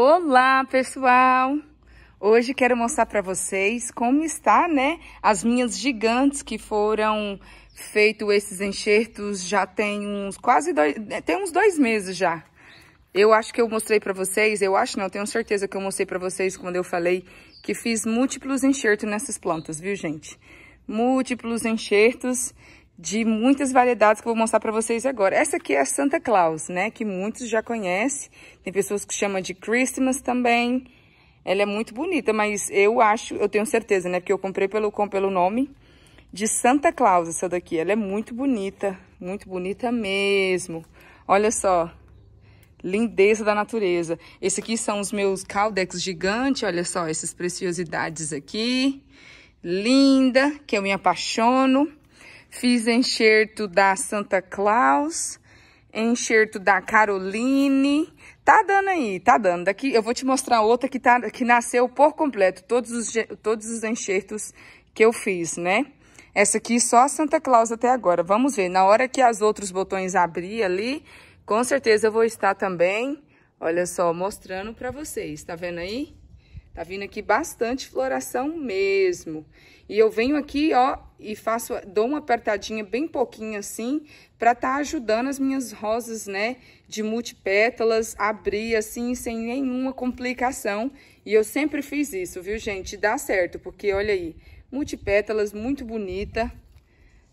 Olá, pessoal! Hoje quero mostrar para vocês como está, né, as minhas gigantes que foram feito esses enxertos já tem uns quase dois, né, tem uns dois meses já. Eu acho que eu mostrei para vocês, eu acho não, tenho certeza que eu mostrei para vocês quando eu falei que fiz múltiplos enxertos nessas plantas, viu, gente? Múltiplos enxertos de muitas variedades que eu vou mostrar para vocês agora. Essa aqui é a Santa Claus, né? Que muitos já conhecem. Tem pessoas que chamam de Christmas também. Ela é muito bonita, mas eu acho, eu tenho certeza, né? Porque eu comprei pelo, com, pelo nome de Santa Claus essa daqui. Ela é muito bonita, muito bonita mesmo. Olha só, lindeza da natureza. Esse aqui são os meus caldex gigantes, olha só, essas preciosidades aqui. Linda, que eu me apaixono. Fiz enxerto da Santa Claus, enxerto da Caroline. Tá dando aí, tá dando. Daqui eu vou te mostrar outra que, tá, que nasceu por completo, todos os, todos os enxertos que eu fiz, né? Essa aqui só a Santa Claus até agora. Vamos ver, na hora que as outros botões abrir ali, com certeza eu vou estar também, olha só, mostrando pra vocês. Tá vendo aí? Tá vindo aqui bastante floração mesmo. E eu venho aqui, ó, e faço, dou uma apertadinha bem pouquinho assim, pra tá ajudando as minhas rosas, né, de multipétalas, abrir assim, sem nenhuma complicação. E eu sempre fiz isso, viu, gente? Dá certo, porque olha aí, multipétalas muito bonita,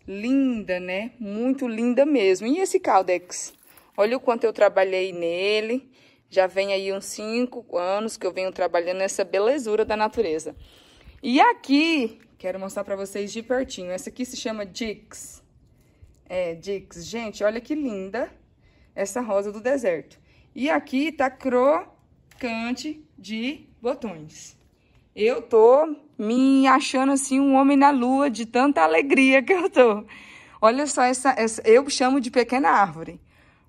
linda, né? Muito linda mesmo. E esse caldex? Olha o quanto eu trabalhei nele. Já vem aí uns cinco anos que eu venho trabalhando nessa belezura da natureza. E aqui, quero mostrar para vocês de pertinho. Essa aqui se chama Dix. É, Dix. Gente, olha que linda essa rosa do deserto. E aqui tá crocante de botões. Eu tô me achando assim um homem na lua de tanta alegria que eu tô. Olha só essa, essa eu chamo de pequena árvore.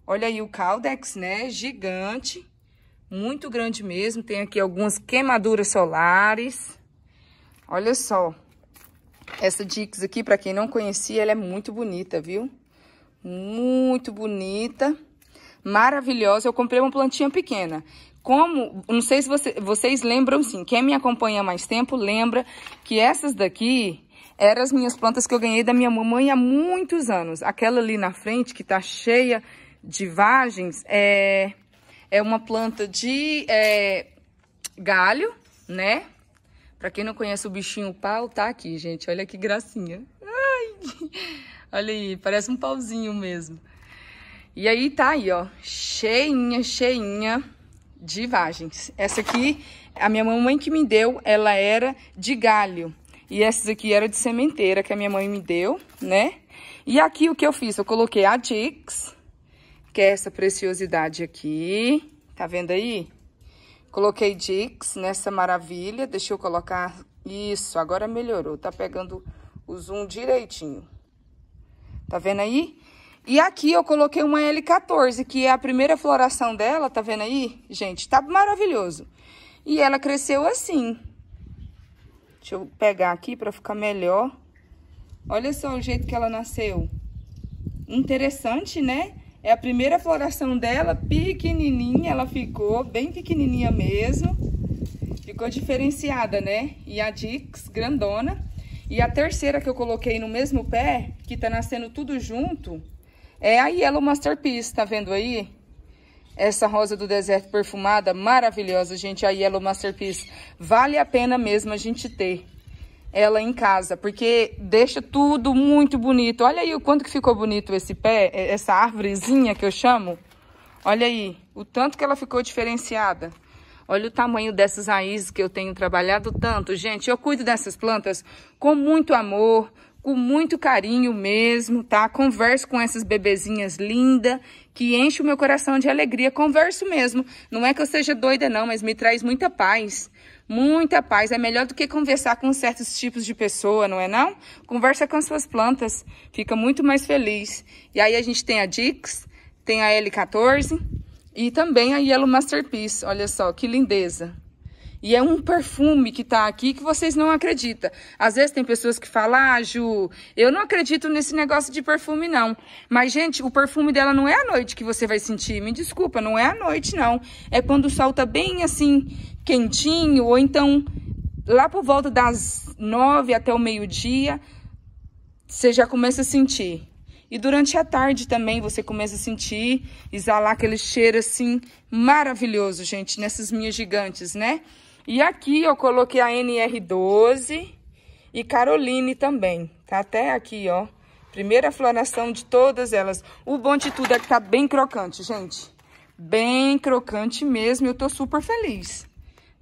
Olha aí o caldex, né? Gigante, muito grande mesmo. Tem aqui algumas queimaduras solares. Olha só. Essa Dix aqui, para quem não conhecia, ela é muito bonita, viu? Muito bonita. Maravilhosa. Eu comprei uma plantinha pequena. Como, não sei se você, vocês lembram, sim. Quem me acompanha há mais tempo lembra que essas daqui eram as minhas plantas que eu ganhei da minha mamãe há muitos anos. Aquela ali na frente, que tá cheia de vagens é, é uma planta de é, galho, né? Pra quem não conhece o bichinho pau, tá aqui, gente. Olha que gracinha. Ai, olha aí, parece um pauzinho mesmo. E aí tá aí, ó, cheinha, cheinha de vagens. Essa aqui, a minha mamãe que me deu, ela era de galho. E essas aqui era de sementeira que a minha mãe me deu, né? E aqui o que eu fiz? Eu coloquei a Jigs, que é essa preciosidade aqui. Tá vendo aí? Coloquei Dix nessa maravilha. Deixa eu colocar... Isso, agora melhorou. Tá pegando o zoom direitinho. Tá vendo aí? E aqui eu coloquei uma L14, que é a primeira floração dela. Tá vendo aí? Gente, tá maravilhoso. E ela cresceu assim. Deixa eu pegar aqui pra ficar melhor. Olha só o jeito que ela nasceu. Interessante, né? É a primeira floração dela, pequenininha, ela ficou bem pequenininha mesmo. Ficou diferenciada, né? E a Dix, grandona. E a terceira que eu coloquei no mesmo pé, que tá nascendo tudo junto, é a Yellow Masterpiece, tá vendo aí? Essa rosa do deserto perfumada, maravilhosa, gente. A Yellow Masterpiece vale a pena mesmo a gente ter ela em casa, porque deixa tudo muito bonito. Olha aí o quanto que ficou bonito esse pé, é, essa árvorezinha que eu chamo. Olha aí, o tanto que ela ficou diferenciada. Olha o tamanho dessas raízes que eu tenho trabalhado tanto. Gente, eu cuido dessas plantas com muito amor, com muito carinho mesmo, tá? Converso com essas bebezinhas lindas que enche o meu coração de alegria. Converso mesmo. Não é que eu seja doida, não, mas me traz muita paz. Muita paz. É melhor do que conversar com certos tipos de pessoa, não é não? Conversa com as suas plantas. Fica muito mais feliz. E aí a gente tem a Dix, tem a L14 e também a Yellow Masterpiece. Olha só, que lindeza. E é um perfume que está aqui que vocês não acreditam. Às vezes tem pessoas que falam, ah, Ju, eu não acredito nesse negócio de perfume, não. Mas, gente, o perfume dela não é à noite que você vai sentir. Me desculpa, não é à noite, não. É quando o sol está bem, assim, quentinho, ou então lá por volta das nove até o meio-dia, você já começa a sentir. E durante a tarde também você começa a sentir, exalar aquele cheiro assim maravilhoso, gente, nessas minhas gigantes, né? E aqui eu coloquei a NR12 e Caroline também. Tá até aqui, ó. Primeira floração de todas elas. O bom de tudo é que tá bem crocante, gente. Bem crocante mesmo. Eu tô super feliz.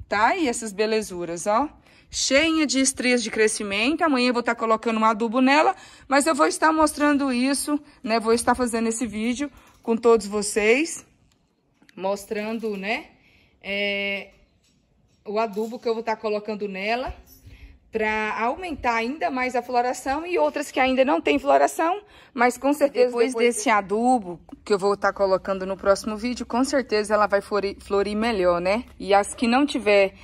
Tá? E essas belezuras, ó. Cheia de estrias de crescimento. Amanhã eu vou estar tá colocando um adubo nela. Mas eu vou estar mostrando isso, né? Vou estar fazendo esse vídeo com todos vocês. Mostrando, né? É, o adubo que eu vou estar tá colocando nela para aumentar ainda mais a floração e outras que ainda não tem floração, mas com certeza depois, depois desse adubo que eu vou estar tá colocando no próximo vídeo, com certeza ela vai florir, florir melhor, né? E as que não tiver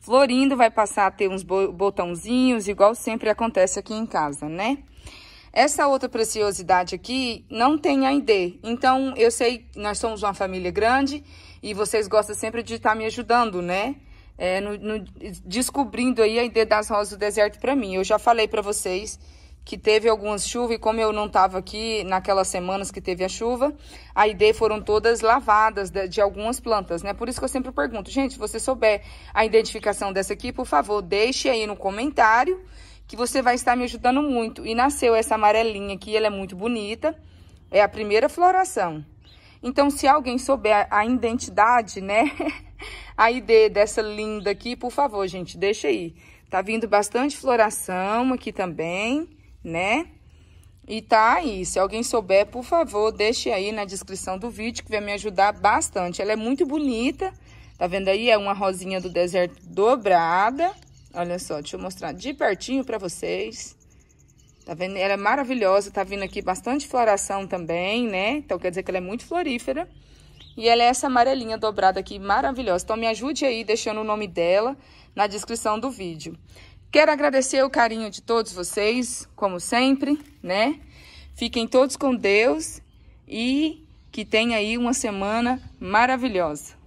florindo vai passar a ter uns botãozinhos, igual sempre acontece aqui em casa, né? Essa outra preciosidade aqui não tem ID. Então, eu sei, nós somos uma família grande e vocês gostam sempre de estar me ajudando, né? é, no, no, descobrindo aí a ideia das rosas do deserto para mim. Eu já falei para vocês que teve algumas chuvas e como eu não estava aqui naquelas semanas que teve a chuva, a ideia foram todas lavadas de, de, algumas plantas, né? Por isso que eu sempre pergunto, gente, se você souber a identificação dessa aqui, por favor, deixe aí no comentário que você vai estar me ajudando muito. E nasceu essa amarelinha aqui, ela é muito bonita, é a primeira floração. Então, se alguém souber a identidade, né, A ID dessa linda aqui, por favor, gente, deixa aí. Tá vindo bastante floração aqui também, né? E tá aí, se alguém souber, por favor, deixe aí na descrição do vídeo, que vai me ajudar bastante. Ela é muito bonita, tá vendo aí? É uma rosinha do deserto dobrada. Olha só, deixa eu mostrar de pertinho pra vocês. Tá vendo? Ela é maravilhosa, tá vindo aqui bastante floração também, né? Então, quer dizer que ela é muito florífera. E ela é essa amarelinha dobrada aqui, maravilhosa. Então me ajude aí deixando o nome dela na descrição do vídeo. Quero agradecer o carinho de todos vocês, como sempre, né? Fiquem todos com Deus e que tenha aí uma semana maravilhosa.